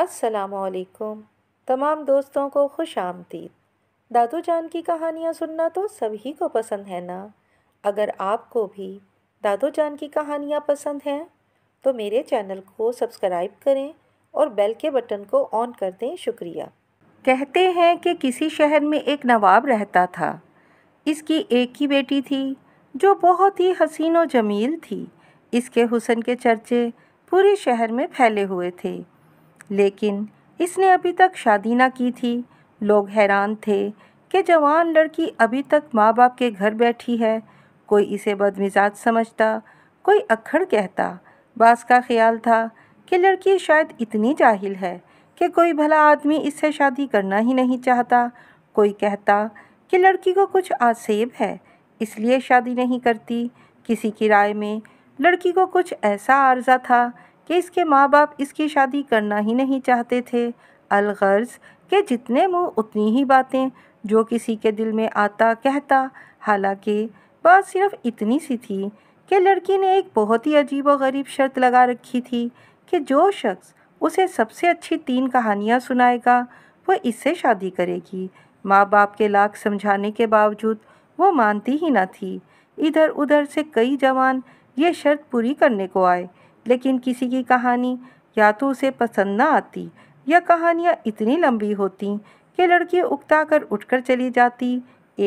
असलकुम तमाम दोस्तों को खुश आमदीद दादू जान की कहानियाँ सुनना तो सभी को पसंद है ना अगर आपको भी दादू जान की कहानियाँ पसंद हैं तो मेरे चैनल को सब्सक्राइब करें और बेल के बटन को ऑन कर दें शुक्रिया कहते हैं कि किसी शहर में एक नवाब रहता था इसकी एक ही बेटी थी जो बहुत ही हसीन और जमील थी इसके हुसन के चर्चे पूरे शहर में फैले हुए थे लेकिन इसने अभी तक शादी ना की थी लोग हैरान थे कि जवान लड़की अभी तक माँ बाप के घर बैठी है कोई इसे बदमिजाज समझता कोई अखड़ कहता बास का ख्याल था कि लड़की शायद इतनी जाहिल है कि कोई भला आदमी इससे शादी करना ही नहीं चाहता कोई कहता कि लड़की को कुछ आसेब है इसलिए शादी नहीं करती किसी की राय में लड़की को कुछ ऐसा आर्जा था कि इसके माँ बाप इसकी शादी करना ही नहीं चाहते थे अलगर्ज के जितने मुँह उतनी ही बातें जो किसी के दिल में आता कहता हालांकि बात सिर्फ इतनी सी थी कि लड़की ने एक बहुत ही अजीब और गरीब शर्त लगा रखी थी कि जो शख्स उसे सबसे अच्छी तीन कहानियाँ सुनाएगा वो इससे शादी करेगी माँ बाप के लाख समझाने के बावजूद वो मानती ही ना थी इधर उधर से कई जवान ये शर्त पूरी करने को आए लेकिन किसी की कहानी या तो उसे पसंद ना आती या कहानियाँ इतनी लंबी होती कि लड़की उकता कर उठ कर चली जाती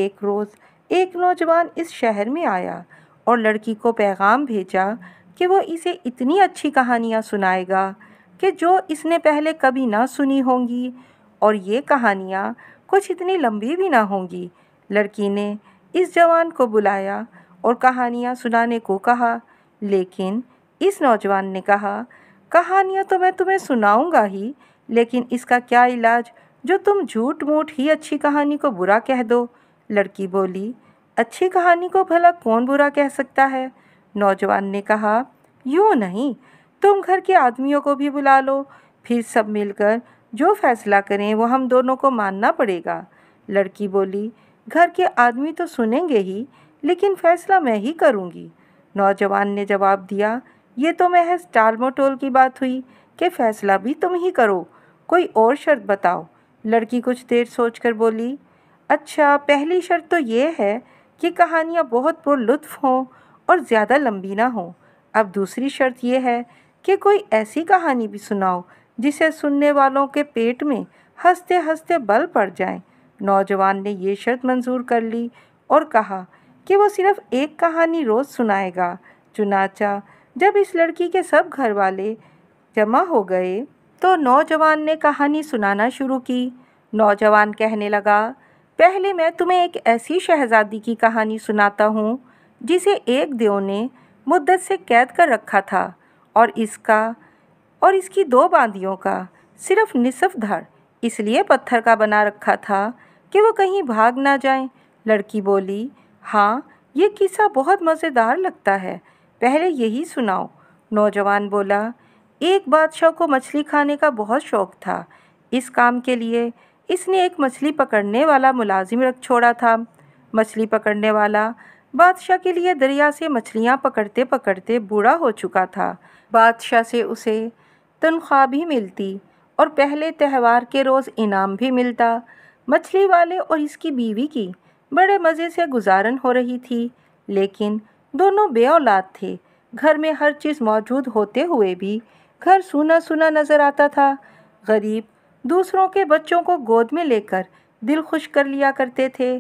एक रोज़ एक नौजवान इस शहर में आया और लड़की को पैगाम भेजा कि वो इसे इतनी अच्छी कहानियाँ सुनाएगा कि जो इसने पहले कभी ना सुनी होंगी और ये कहानियाँ कुछ इतनी लंबी भी ना होंगी लड़की ने इस जवान को बुलाया और कहानियाँ सुनाने को कहा लेकिन इस नौजवान ने कहा कहानियाँ तो मैं तुम्हें सुनाऊंगा ही लेकिन इसका क्या इलाज जो तुम झूठ मूठ ही अच्छी कहानी को बुरा कह दो लड़की बोली अच्छी कहानी को भला कौन बुरा कह सकता है नौजवान ने कहा यूँ नहीं तुम घर के आदमियों को भी बुला लो फिर सब मिलकर जो फैसला करें वो हम दोनों को मानना पड़ेगा लड़की बोली घर के आदमी तो सुनेंगे ही लेकिन फैसला मैं ही करूँगी नौजवान ने जवाब दिया ये तो महज टालमोटोल की बात हुई कि फ़ैसला भी तुम ही करो कोई और शर्त बताओ लड़की कुछ देर सोचकर बोली अच्छा पहली शर्त तो ये है कि कहानियाँ बहुत पुरलुत्फ हों और ज़्यादा लंबी ना हो अब दूसरी शर्त यह है कि कोई ऐसी कहानी भी सुनाओ जिसे सुनने वालों के पेट में हंसते हंसते बल पड़ जाए नौजवान ने यह शर्त मंजूर कर ली और कहा कि वो सिर्फ़ एक कहानी रोज़ सुनाएगा चुनाचा जब इस लड़की के सब घर वाले जमा हो गए तो नौजवान ने कहानी सुनाना शुरू की नौजवान कहने लगा पहले मैं तुम्हें एक ऐसी शहजादी की कहानी सुनाता हूँ जिसे एक देव ने मुद्दत से कैद कर रखा था और इसका और इसकी दो बांदियों का सिर्फ निसफ धड़ इसलिए पत्थर का बना रखा था कि वो कहीं भाग ना जाए लड़की बोली हाँ ये किस्सा बहुत मज़ेदार लगता है पहले यही सुनाओ नौजवान बोला एक बादशाह को मछली खाने का बहुत शौक़ था इस काम के लिए इसने एक मछली पकड़ने वाला मुलाजिम रख छोड़ा था मछली पकड़ने वाला बादशाह के लिए दरिया से मछलियाँ पकड़ते पकड़ते बूढ़ा हो चुका था बादशाह से उसे तनख्वाह भी मिलती और पहले त्यौहार के रोज़ इनाम भी मिलता मछली वाले और इसकी बीवी की बड़े मज़े से गुजारन हो रही थी लेकिन दोनों बेऔलाद थे घर में हर चीज़ मौजूद होते हुए भी घर सूना सूना नज़र आता था गरीब दूसरों के बच्चों को गोद में लेकर दिल खुश कर लिया करते थे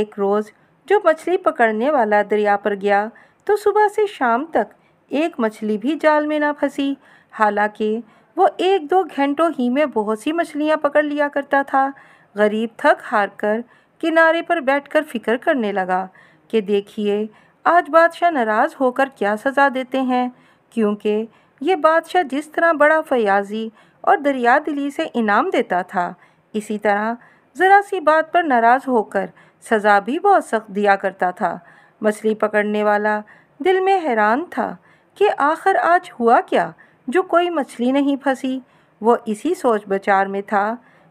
एक रोज़ जो मछली पकड़ने वाला दरिया पर गया तो सुबह से शाम तक एक मछली भी जाल में ना फंसी हालांकि वो एक दो घंटों ही में बहुत सी मछलियाँ पकड़ लिया करता था गरीब थक हार कर किनारे पर बैठकर फिक्र करने लगा कि देखिए आज बादशाह नाराज़ होकर क्या सज़ा देते हैं क्योंकि ये बादशाह जिस तरह बड़ा फयाजी और दरिया दिली से इनाम देता था इसी तरह ज़रा सी बात पर नाराज़ होकर सज़ा भी बहुत सख्त दिया करता था मछली पकड़ने वाला दिल में हैरान था कि आखिर आज हुआ क्या जो कोई मछली नहीं फंसी वो इसी सोच बचार में था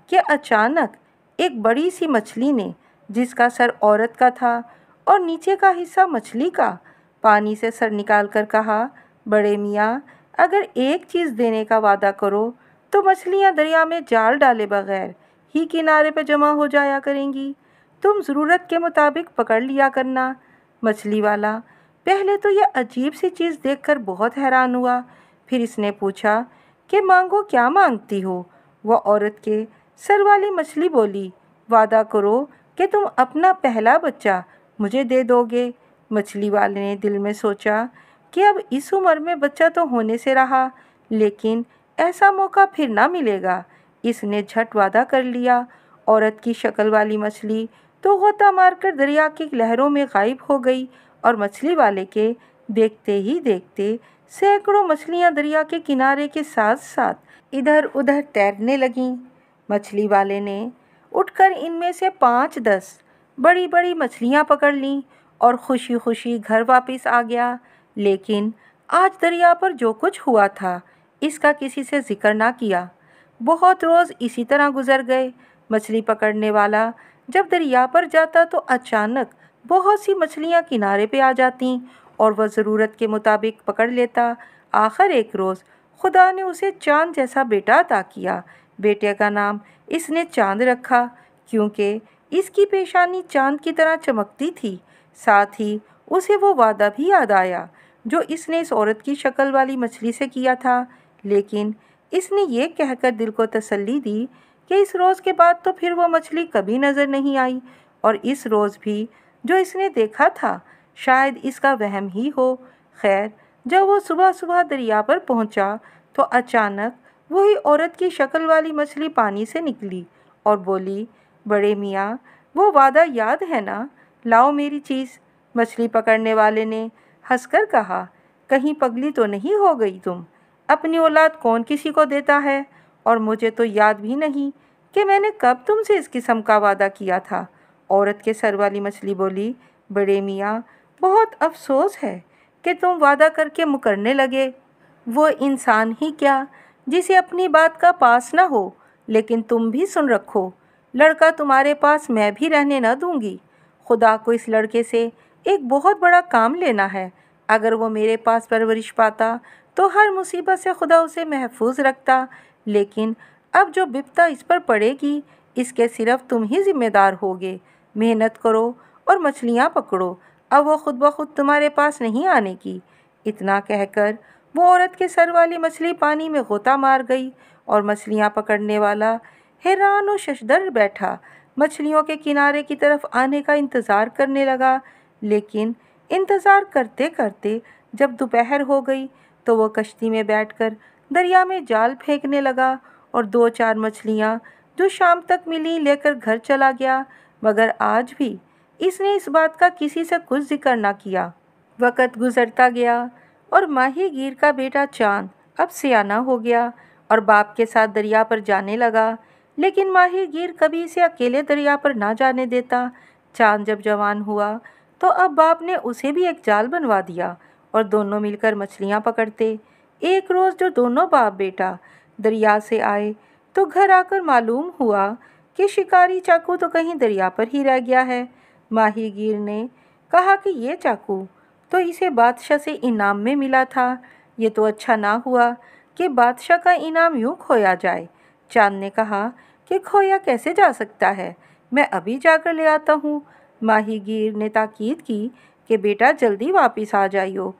कि अचानक एक बड़ी सी मछली ने जिसका सर औरत का था और नीचे का हिस्सा मछली का पानी से सर निकाल कर कहा बड़े मियाँ अगर एक चीज़ देने का वादा करो तो मछलियाँ दरिया में जाल डाले बगैर ही किनारे पर जमा हो जाया करेंगी तुम ज़रूरत के मुताबिक पकड़ लिया करना मछली वाला पहले तो यह अजीब सी चीज़ देखकर बहुत हैरान हुआ फिर इसने पूछा कि मांगो क्या मांगती हो वह औरत के सर वाली मछली बोली वादा करो कि तुम अपना पहला बच्चा मुझे दे दोगे मछली वाले ने दिल में सोचा कि अब इस उम्र में बच्चा तो होने से रहा लेकिन ऐसा मौका फिर ना मिलेगा इसने झट वादा कर लिया औरत की शक्ल वाली मछली तो गोता मारकर दरिया की लहरों में गायब हो गई और मछली वाले के देखते ही देखते सैकड़ों मछलियां दरिया के किनारे के साथ साथ इधर उधर तैरने लगीं मछली वाले ने उठकर इनमें से पाँच दस बड़ी बड़ी मछलियाँ पकड़ लीं और खुशी खुशी घर वापस आ गया लेकिन आज दरिया पर जो कुछ हुआ था इसका किसी से ज़िक्र ना किया बहुत रोज़ इसी तरह गुजर गए मछली पकड़ने वाला जब दरिया पर जाता तो अचानक बहुत सी मछलियाँ किनारे पे आ जातीं और वह ज़रूरत के मुताबिक पकड़ लेता आखिर एक रोज़ खुदा ने उसे चांद जैसा बेटा अदा किया बेटे का नाम इसने चांद रखा क्योंकि इसकी पेशानी चांद की तरह चमकती थी साथ ही उसे वो वादा भी याद आया जो इसने इस औरत की शक्ल वाली मछली से किया था लेकिन इसने ये कहकर दिल को तसल्ली दी कि इस रोज़ के बाद तो फिर वो मछली कभी नज़र नहीं आई और इस रोज़ भी जो इसने देखा था शायद इसका वहम ही हो खैर जब वो सुबह सुबह दरिया पर पहुंचा तो अचानक वही औरत की शक्ल वाली मछली पानी से निकली और बोली बड़े मियाँ वो वादा याद है ना लाओ मेरी चीज़ मछली पकड़ने वाले ने हंसकर कहा कहीं पगली तो नहीं हो गई तुम अपनी औलाद कौन किसी को देता है और मुझे तो याद भी नहीं कि मैंने कब तुमसे इस किस्म का वादा किया था औरत के सर वाली मछली बोली बड़े मियाँ बहुत अफसोस है कि तुम वादा करके मुकरने लगे वो इंसान ही क्या जिसे अपनी बात का पास ना हो लेकिन तुम भी सुन रखो लड़का तुम्हारे पास मैं भी रहने न दूंगी खुदा को इस लड़के से एक बहुत बड़ा काम लेना है अगर वो मेरे पास परवरिश पाता तो हर मुसीबत से खुदा उसे महफूज रखता लेकिन अब जो बिपता इस पर पड़ेगी इसके सिर्फ तुम ही ज़िम्मेदार होगे मेहनत करो और मछलियाँ पकड़ो अब वो खुद ब खुद तुम्हारे पास नहीं आने की इतना कहकर वो औरत के सर वाली मछली पानी में गोता मार गई और मछलियाँ पकड़ने वाला हैरान और शशदर बैठा मछलियों के किनारे की तरफ आने का इंतज़ार करने लगा लेकिन इंतज़ार करते करते जब दोपहर हो गई तो वह कश्ती में बैठकर दरिया में जाल फेंकने लगा और दो चार मछलियाँ जो शाम तक मिली लेकर घर चला गया मगर आज भी इसने इस बात का किसी से कुछ जिक्र ना किया वक़्त गुजरता गया और माही गिर का बेटा चांद अब सियाना हो गया और बाप के साथ दरिया पर जाने लगा लेकिन माहीगीर कभी इसे अकेले दरिया पर ना जाने देता चांद जब जवान हुआ तो अब बाप ने उसे भी एक जाल बनवा दिया और दोनों मिलकर मछलियाँ पकड़ते एक रोज़ जो दोनों बाप बेटा दरिया से आए तो घर आकर मालूम हुआ कि शिकारी चाकू तो कहीं दरिया पर ही रह गया है माहीगीर ने कहा कि ये चाकू तो इसे बादशाह से इनाम में मिला था ये तो अच्छा ना हुआ कि बादशाह का इनाम यूँ खोया जाए चांद ने कहा कि खोया कैसे जा सकता है मैं अभी जाकर ले आता हूँ माहीगीर ने ताकीद की कि बेटा जल्दी वापस आ जाइयो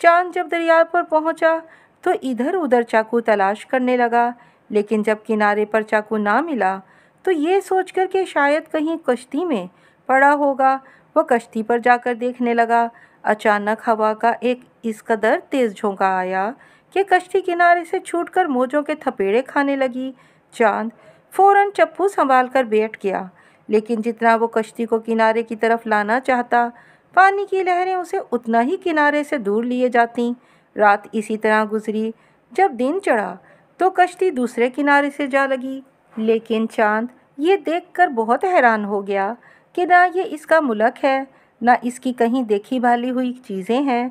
चांद जब दरिया पर पहुँचा तो इधर उधर चाकू तलाश करने लगा लेकिन जब किनारे पर चाकू ना मिला तो ये सोच कर के शायद कहीं कश्ती में पड़ा होगा वह कश्ती पर जाकर देखने लगा अचानक हवा का एक इस कदर तेज़ झोंका आया कि कश्ती किनारे से छूटकर मोजों के थपेड़े खाने लगी चांद फ़ौरन चप्पू संभाल कर बैठ गया लेकिन जितना वो कश्ती को किनारे की तरफ लाना चाहता पानी की लहरें उसे उतना ही किनारे से दूर लिए जाती रात इसी तरह गुजरी जब दिन चढ़ा तो कश्ती दूसरे किनारे से जा लगी लेकिन चांद ये देखकर बहुत हैरान हो गया कि ना ये इसका मुलक है ना इसकी कहीं देखी भाली हुई चीज़ें हैं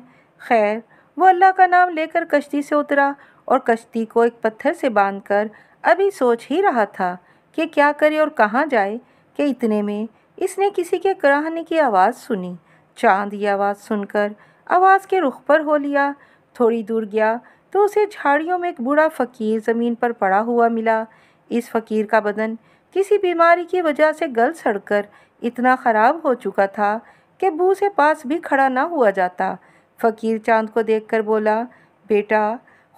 खैर वो अल्लाह का नाम लेकर कश्ती से उतरा और कश्ती को एक पत्थर से बांधकर अभी सोच ही रहा था कि क्या करे और कहाँ जाए कि इतने में इसने किसी के कराहने की आवाज़ सुनी चांद ये आवाज़ सुनकर आवाज़ के रुख पर हो लिया थोड़ी दूर गया तो उसे झाड़ियों में एक बूढ़ा फ़कीर ज़मीन पर पड़ा हुआ मिला इस फ़कीर का बदन किसी बीमारी की वजह से गल सड़कर इतना ख़राब हो चुका था कि बू से पास भी खड़ा ना हुआ जाता फ़कीर चांद को देखकर बोला बेटा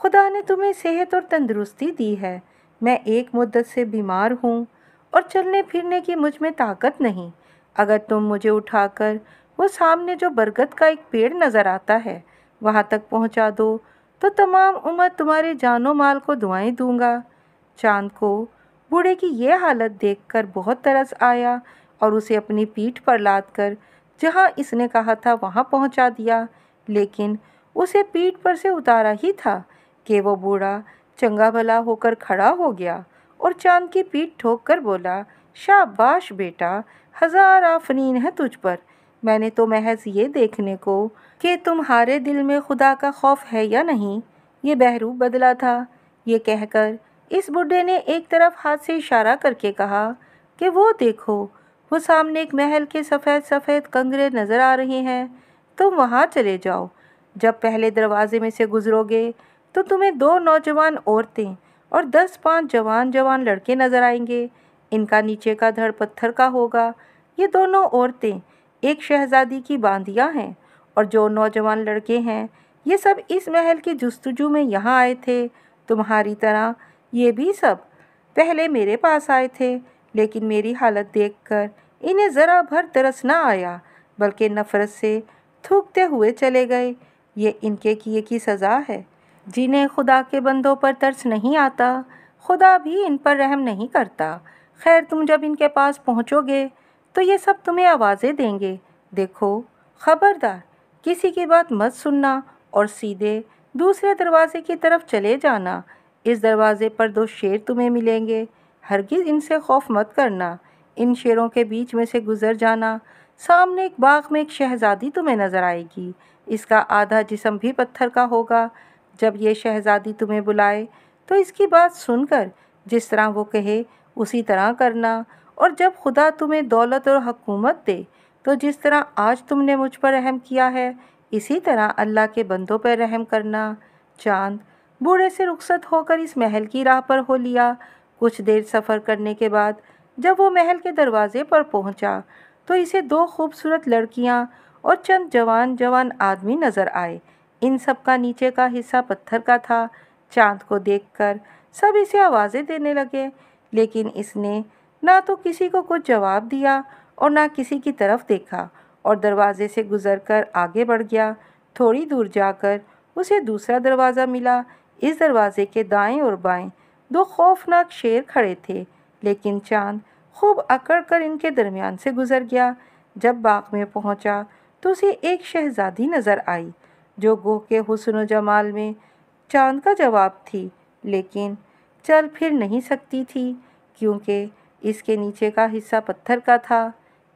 खुदा ने तुम्हें सेहत और तंदुरुस्ती दी है मैं एक मुद्दत से बीमार हूँ और चलने फिरने की मुझ में ताकत नहीं अगर तुम मुझे उठाकर वो सामने जो बरगद का एक पेड़ नज़र आता है वहाँ तक पहुँचा दो तो तमाम उम्र तुम्हारे जानो माल को दुआएं दूंगा चांद को बूढ़े की यह हालत देखकर बहुत तरस आया और उसे अपनी पीठ पर लाद कर जहाँ इसने कहा था वहाँ पहुँचा दिया लेकिन उसे पीठ पर से उतारा ही था कि वो बूढ़ा चंगा भला होकर खड़ा हो गया और चांद की पीठ ठोक कर बोला शाबाश बेटा हज़ार आफरीन है तुझ पर मैंने तो महज ये देखने को कि तुम्हारे दिल में खुदा का खौफ है या नहीं ये बहरूब बदला था ये कहकर इस बुढ़े ने एक तरफ हाथ से इशारा करके कहा कि वो देखो वो सामने एक महल के सफ़ेद सफ़ेद कंगरे नज़र आ रहे हैं तुम वहाँ चले जाओ जब पहले दरवाज़े में से गुज़रोगे तो तुम्हें दो नौजवान औरतें और दस पाँच जवान जवान लड़के नज़र आएंगे इनका नीचे का धड़ पत्थर का होगा ये दोनों औरतें एक शहजादी की बांदियाँ हैं और जो नौजवान लड़के हैं ये सब इस महल की जस्तजू में यहाँ आए थे तुम्हारी तरह ये भी सब पहले मेरे पास आए थे लेकिन मेरी हालत देखकर इन्हें ज़रा भर तरस ना आया बल्कि नफ़रत से थूकते हुए चले गए ये इनके किए की सज़ा है जिन्हें खुदा के बंदों पर तरस नहीं आता खुदा भी इन पर रहम नहीं करता खैर तुम जब इनके पास पहुँचोगे तो ये सब तुम्हें आवाज़ें देंगे देखो ख़बरदार किसी की बात मत सुनना और सीधे दूसरे दरवाज़े की तरफ चले जाना इस दरवाज़े पर दो शेर तुम्हें मिलेंगे हरगिज़ इनसे खौफ मत करना इन शेरों के बीच में से गुज़र जाना सामने एक बाग में एक शहज़ादी तुम्हें नज़र आएगी इसका आधा जिसम भी पत्थर का होगा जब ये शहज़ादी तुम्हें बुलाए तो इसकी बात सुनकर जिस तरह वो कहे उसी तरह करना और जब खुदा तुम्हें दौलत और हकूमत दे तो जिस तरह आज तुमने मुझ पर रहम किया है इसी तरह अल्लाह के बंदों पर रहम करना चांद बूढ़े से रुखसत होकर इस महल की राह पर हो लिया कुछ देर सफ़र करने के बाद जब वो महल के दरवाज़े पर पहुंचा, तो इसे दो खूबसूरत लड़कियां और चंद जवान जवान आदमी नज़र आए इन सब का नीचे का हिस्सा पत्थर का था चांद को देखकर सब इसे आवाज़ें देने लगे लेकिन इसने ना तो किसी को कुछ जवाब दिया और ना किसी की तरफ देखा और दरवाजे से गुजरकर आगे बढ़ गया थोड़ी दूर जाकर उसे दूसरा दरवाज़ा मिला इस दरवाजे के दाएं और बाएं दो खौफनाक शेर खड़े थे लेकिन चांद खूब अकड़ कर इनके दरमियान से गुजर गया जब बाग में पहुंचा तो उसे एक शहजादी नज़र आई जो गोह के हुसन जमाल में चांद का जवाब थी लेकिन चल फिर नहीं सकती थी क्योंकि इसके नीचे का हिस्सा पत्थर का था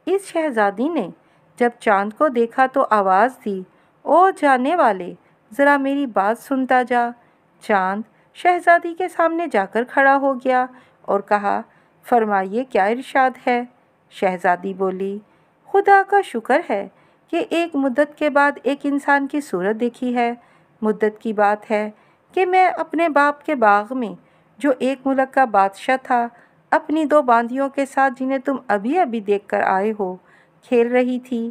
इस शहजादी ने जब चांद को देखा तो आवाज़ दी ओ जाने वाले ज़रा मेरी बात सुनता जा चांद शहजादी के सामने जाकर खड़ा हो गया और कहा फरमाइए क्या इरशाद है शहजादी बोली खुदा का शुक्र है कि एक मुद्दत के बाद एक इंसान की सूरत देखी है मुद्दत की बात है कि मैं अपने बाप के बाग में जो एक मुल्क का बादशाह था अपनी दो बांदियों के साथ जिन्हें तुम अभी अभी देख कर आए हो खेल रही थी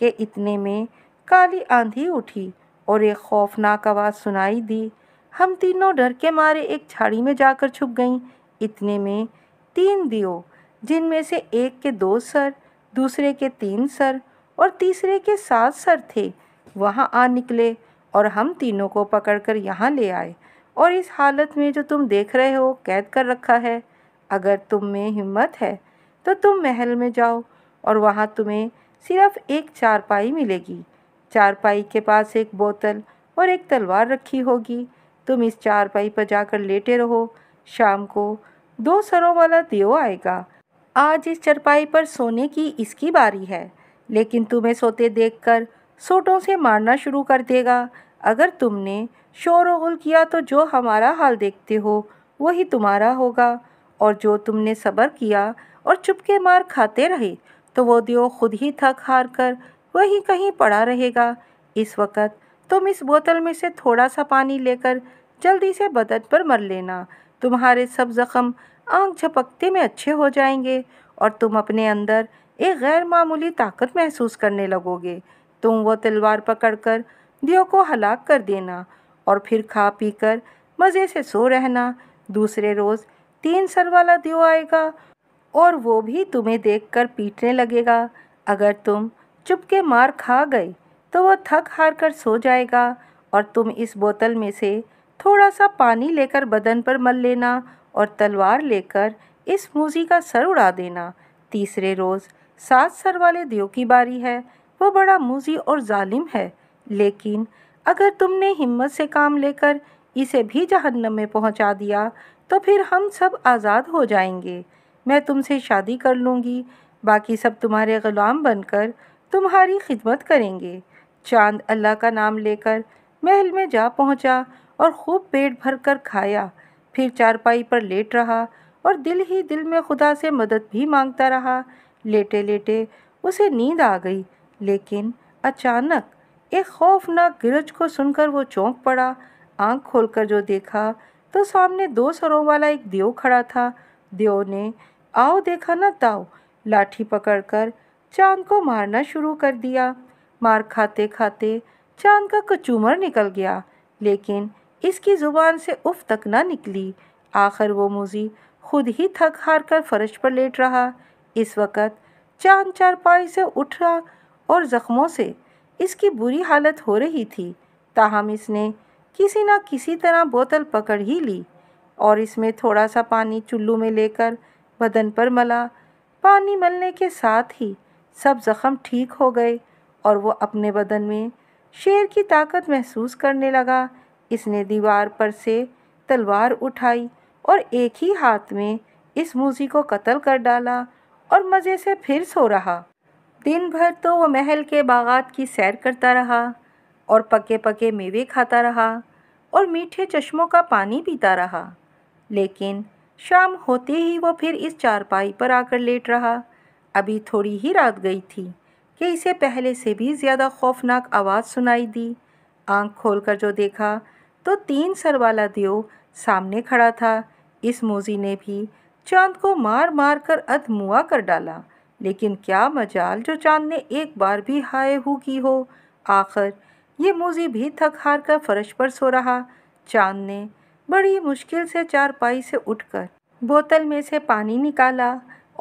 कि इतने में काली आंधी उठी और एक खौफनाक आवाज़ सुनाई दी हम तीनों डर के मारे एक झाड़ी में जाकर छुप गईं इतने में तीन दियो जिनमें से एक के दो सर दूसरे के तीन सर और तीसरे के साथ सर थे वहाँ आ निकले और हम तीनों को पकड़कर यहाँ ले आए और इस हालत में जो तुम देख रहे हो कैद कर रखा है अगर तुम में हिम्मत है तो तुम महल में जाओ और वहाँ तुम्हें सिर्फ एक चारपाई मिलेगी चारपाई के पास एक बोतल और एक तलवार रखी होगी तुम इस चारपाई पर जाकर लेटे रहो शाम को दो सरों वाला देव आएगा आज इस चरपाई पर सोने की इसकी बारी है लेकिन तुम्हें सोते देखकर सोटों से मारना शुरू कर देगा अगर तुमने शोर वगुल किया तो जो हमारा हाल देखते हो वही तुम्हारा होगा और जो तुमने सब्र किया और चुपके मार खाते रहे तो वो दियो खुद ही थक हार कर वहीं कहीं पड़ा रहेगा इस वक्त तुम इस बोतल में से थोड़ा सा पानी लेकर जल्दी से बदन पर मर लेना तुम्हारे सब जख्म आँख झपकते में अच्छे हो जाएंगे और तुम अपने अंदर एक गैर मामूली ताकत महसूस करने लगोगे तुम वो तलवार पकड़कर दियो को हलाक कर देना और फिर खा पी कर मज़े से सो रहना दूसरे रोज़ तीन सर वाला दियो आएगा और वो भी तुम्हें देखकर पीटने लगेगा अगर तुम चुपके मार खा गए तो वो थक हार कर सो जाएगा और तुम इस बोतल में से थोड़ा सा पानी लेकर बदन पर मल लेना और तलवार लेकर इस मूजी का सर उड़ा देना तीसरे रोज़ सात सर वाले देव की बारी है वो बड़ा मूजी और जालिम है लेकिन अगर तुमने हिम्मत से काम लेकर इसे भी जहन्नम में पहुंचा दिया तो फिर हम सब आज़ाद हो जाएंगे मैं तुमसे शादी कर लूँगी बाकी सब तुम्हारे ग़ुलाम बनकर तुम्हारी खिदमत करेंगे चांद अल्लाह का नाम लेकर महल में जा पहुँचा और खूब पेट भर कर खाया फिर चारपाई पर लेट रहा और दिल ही दिल में खुदा से मदद भी मांगता रहा लेटे लेटे उसे नींद आ गई लेकिन अचानक एक खौफनाक गिरज को सुनकर वो चौंक पड़ा आंख खोलकर जो देखा तो सामने दो सरों वाला एक देव खड़ा था देव ने आओ देखा न ताओ लाठी पकड़कर चांद को मारना शुरू कर दिया मार खाते खाते चांद का कचूमर निकल गया लेकिन इसकी ज़ुबान से उफ तक ना निकली आखिर वो मुजी खुद ही थक हार कर फर्श पर लेट रहा इस वक्त चांद चारपाई से उठा और ज़ख्मों से इसकी बुरी हालत हो रही थी ताहम इसने किसी ना किसी तरह बोतल पकड़ ही ली और इसमें थोड़ा सा पानी चुल्लू में लेकर बदन पर मला पानी मलने के साथ ही सब ज़ख्म ठीक हो गए और वो अपने बदन में शेर की ताकत महसूस करने लगा इसने दीवार पर से तलवार उठाई और एक ही हाथ में इस मूजी को कत्ल कर डाला और मज़े से फिर सो रहा दिन भर तो वह महल के बागात की सैर करता रहा और पके पके मेवे खाता रहा और मीठे चश्मों का पानी पीता रहा लेकिन शाम होते ही वो फिर इस चारपाई पर आकर लेट रहा अभी थोड़ी ही रात गई थी कि इसे पहले से भी ज़्यादा खौफनाक आवाज़ सुनाई दी आंख खोलकर जो देखा तो तीन सर वाला दियो सामने खड़ा था इस मोजी ने भी चांद को मार मार कर अधमुआ कर डाला लेकिन क्या मजाल जो चांद ने एक बार भी हाय हु की हो आखिर ये मोजी भी थक हार कर फर्श पर सो रहा चांद ने बड़ी मुश्किल से चारपाई से उठकर बोतल में से पानी निकाला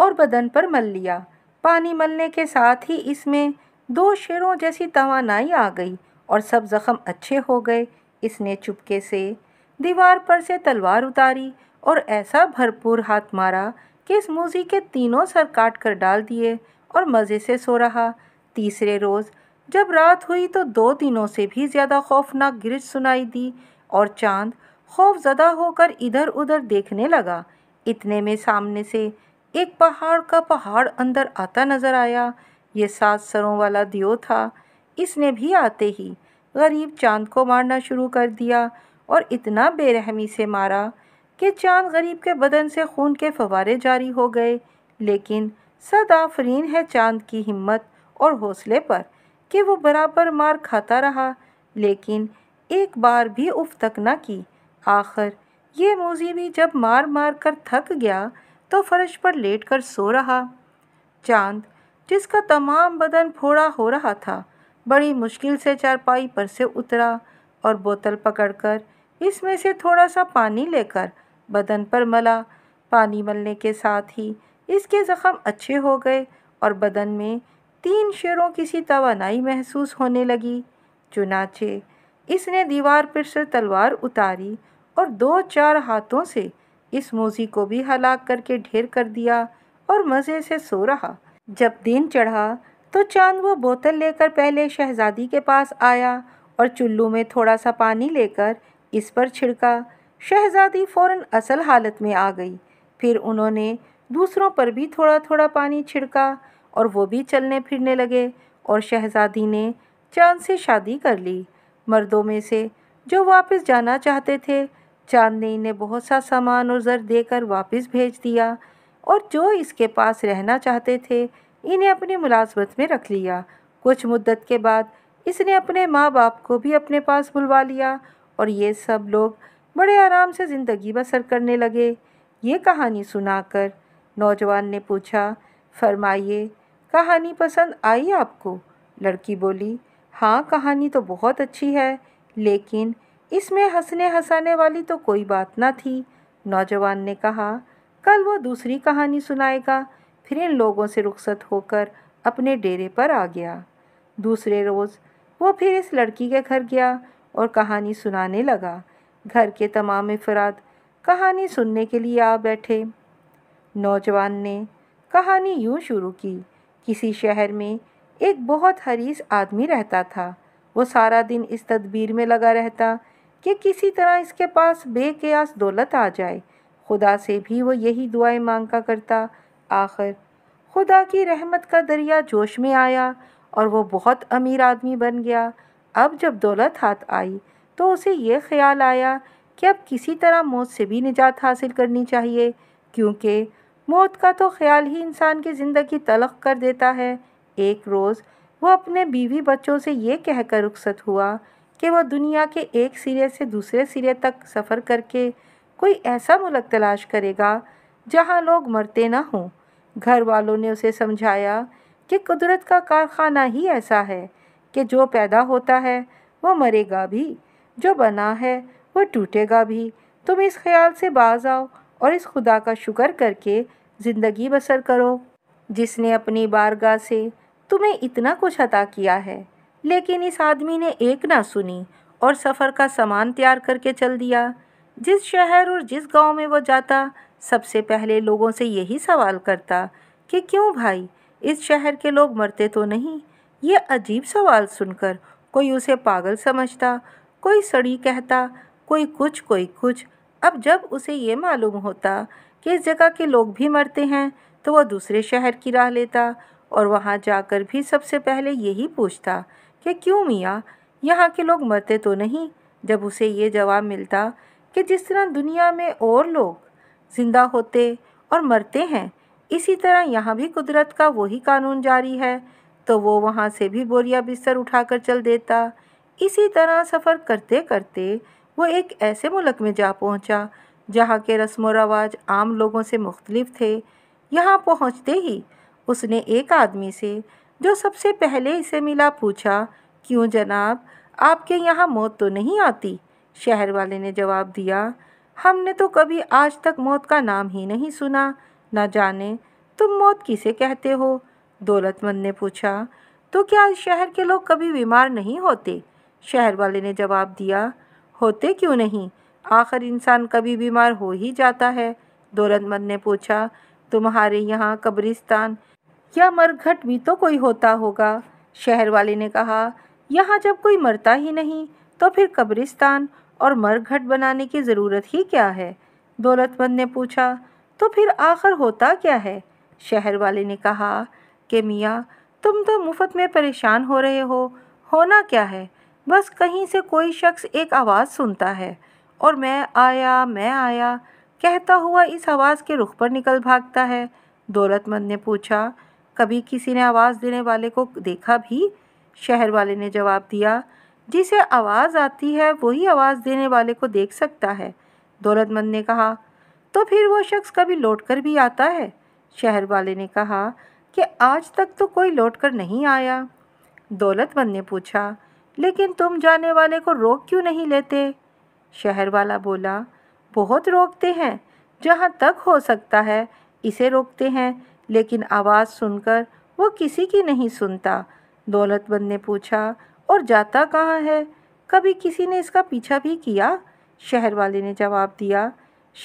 और बदन पर मल लिया पानी मलने के साथ ही इसमें दो शेरों जैसी तोानाई आ गई और सब ज़ख्म अच्छे हो गए इसने चुपके से दीवार पर से तलवार उतारी और ऐसा भरपूर हाथ मारा कि स्मूजी के तीनों सर काट कर डाल दिए और मज़े से सो रहा तीसरे रोज़ जब रात हुई तो दो दिनों से भी ज़्यादा खौफनाक गिरज सुनाई दी और चांद खौफ ज़दा होकर इधर उधर देखने लगा इतने में सामने से एक पहाड़ का पहाड़ अंदर आता नज़र आया ये सात सरों वाला दियो था इसने भी आते ही गरीब चांद को मारना शुरू कर दिया और इतना बेरहमी से मारा कि चांद गरीब के बदन से खून के फवारे जारी हो गए लेकिन सद आफरीन है चांद की हिम्मत और हौसले पर कि वो बराबर मार खाता रहा लेकिन एक बार भी उफ तक न की आखिर ये मोजी भी जब मार मार कर थक गया तो फर्श पर लेट कर सो रहा चांद जिसका तमाम बदन फोड़ा हो रहा था बड़ी मुश्किल से चारपाई पर से उतरा और बोतल पकड़कर इसमें से थोड़ा सा पानी लेकर बदन पर मला पानी मलने के साथ ही इसके ज़ख़म अच्छे हो गए और बदन में तीन शेरों की सी तोानाई महसूस होने लगी चुनाचे इसने दीवार पर से तलवार उतारी और दो चार हाथों से इस मोजी को भी हलाक करके ढेर कर दिया और मज़े से सो रहा जब दिन चढ़ा तो चांद वो बोतल लेकर पहले शहज़ादी के पास आया और चुल्लू में थोड़ा सा पानी लेकर इस पर छिड़का शहज़ादी फ़ौर असल हालत में आ गई फिर उन्होंने दूसरों पर भी थोड़ा थोड़ा पानी छिड़का और वो भी चलने फिरने लगे और शहज़ादी ने चांद से शादी कर ली मर्दों में से जो वापस जाना चाहते थे चांद ने इन्हें बहुत सा सामान और जर देकर वापस भेज दिया और जो इसके पास रहना चाहते थे इन्हें अपनी मुलाजमत में रख लिया कुछ मुद्दत के बाद इसने अपने माँ बाप को भी अपने पास बुलवा लिया और ये सब लोग बड़े आराम से ज़िंदगी बसर करने लगे ये कहानी सुनाकर नौजवान ने पूछा फरमाइए कहानी पसंद आई आपको लड़की बोली हाँ कहानी तो बहुत अच्छी है लेकिन इसमें हंसने हंसाने वाली तो कोई बात ना थी नौजवान ने कहा कल वो दूसरी कहानी सुनाएगा फिर इन लोगों से रुखसत होकर अपने डेरे पर आ गया दूसरे रोज़ वो फिर इस लड़की के घर गया और कहानी सुनाने लगा घर के तमाम अफराद कहानी सुनने के लिए आ बैठे नौजवान ने कहानी यूँ शुरू की किसी शहर में एक बहुत हरीस आदमी रहता था वो सारा दिन इस तदबीर में लगा रहता कि किसी तरह इसके पास बेकयास दौलत आ जाए खुदा से भी वो यही दुआएं मांगा करता आखिर खुदा की रहमत का दरिया जोश में आया और वो बहुत अमीर आदमी बन गया अब जब दौलत हाथ आई तो उसे ये ख्याल आया कि अब किसी तरह मौत से भी निजात हासिल करनी चाहिए क्योंकि मौत का तो ख्याल ही इंसान की ज़िंदगी तलख कर देता है एक रोज़ वो अपने बीवी बच्चों से ये कहकर रुखसत हुआ कि वह दुनिया के एक सिरे से दूसरे सिरे तक सफ़र करके कोई ऐसा मुल्क तलाश करेगा जहाँ लोग मरते ना हों घर वालों ने उसे समझाया कि कुदरत का कारखाना ही ऐसा है कि जो पैदा होता है वो मरेगा भी जो बना है वह टूटेगा भी तुम इस ख्याल से बाज आओ और इस खुदा का शुक्र करके ज़िंदगी बसर करो जिसने अपनी बारगाह से तुम्हें इतना कुछ अता किया है लेकिन इस आदमी ने एक ना सुनी और सफ़र का सामान तैयार करके चल दिया जिस शहर और जिस गांव में वो जाता सबसे पहले लोगों से यही सवाल करता कि क्यों भाई इस शहर के लोग मरते तो नहीं ये अजीब सवाल सुनकर कोई उसे पागल समझता कोई सड़ी कहता कोई कुछ कोई कुछ अब जब उसे ये मालूम होता कि इस जगह के लोग भी मरते हैं तो वह दूसरे शहर की राह लेता और वहाँ जाकर भी सबसे पहले यही पूछता कि क्यों मियाँ यहाँ के लोग मरते तो नहीं जब उसे ये जवाब मिलता कि जिस तरह दुनिया में और लोग ज़िंदा होते और मरते हैं इसी तरह यहाँ भी कुदरत का वही कानून जारी है तो वो वहाँ से भी बोरिया बिस्तर उठाकर चल देता इसी तरह सफ़र करते करते वो एक ऐसे मुल्क में जा पहुंचा जहाँ के रस्म रवाज आम लोगों से मुख्तलिफ थे यहाँ पहुँचते ही उसने एक आदमी से जो सबसे पहले इसे मिला पूछा क्यों जनाब आपके यहाँ मौत तो नहीं आती शहर वाले ने जवाब दिया हमने तो कभी आज तक मौत का नाम ही नहीं सुना ना जाने तुम मौत किसे कहते हो दौलतमंद ने पूछा तो क्या इस शहर के लोग कभी बीमार नहीं होते शहर वाले ने जवाब दिया होते क्यों नहीं आखिर इंसान कभी बीमार हो ही जाता है दौलतमंद ने पूछा तुम्हारे यहाँ कब्रिस्तान या मरघट भी तो कोई होता होगा शहर वाले ने कहा यहाँ जब कोई मरता ही नहीं तो फिर कब्रिस्तान और मरघट बनाने की ज़रूरत ही क्या है दौलतमंद ने पूछा तो फिर आखिर होता क्या है शहर वाले ने कहा कि मियाँ तुम तो मुफ्त में परेशान हो रहे हो होना क्या है बस कहीं से कोई शख्स एक आवाज़ सुनता है और मैं आया मैं आया कहता हुआ इस आवाज़ के रुख पर निकल भागता है दौलतमंद ने पूछा कभी किसी ने आवाज़ देने वाले को देखा भी शहर वाले ने जवाब दिया जिसे आवाज़ आती है वही आवाज़ देने वाले को देख सकता है दौलतमंद ने कहा तो फिर वो शख्स कभी लौट कर भी आता है शहर वाले ने कहा कि आज तक तो कोई लौट कर नहीं आया दौलतमंद ने पूछा लेकिन तुम जाने वाले को रोक क्यों नहीं लेते शहर वाला बोला बहुत रोकते हैं जहाँ तक हो सकता है इसे रोकते हैं लेकिन आवाज़ सुनकर वो किसी की नहीं सुनता दौलतमंद ने पूछा और जाता कहाँ है कभी किसी ने इसका पीछा भी किया शहर वाले ने जवाब दिया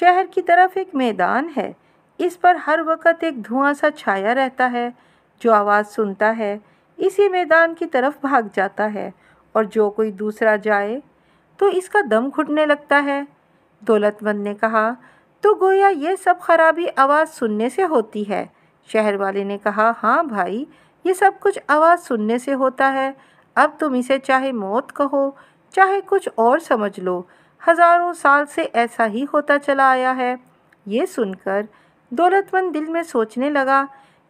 शहर की तरफ एक मैदान है इस पर हर वक्त एक धुआं सा छाया रहता है जो आवाज़ सुनता है इसी मैदान की तरफ भाग जाता है और जो कोई दूसरा जाए तो इसका दम घुटने लगता है दौलतमंद ने कहा तो गोया ये सब खराबी आवाज़ सुनने से होती है शहर वाले ने कहा हाँ भाई ये सब कुछ आवाज़ सुनने से होता है अब तुम इसे चाहे मौत कहो चाहे कुछ और समझ लो हज़ारों साल से ऐसा ही होता चला आया है ये सुनकर दौलतमंद दिल में सोचने लगा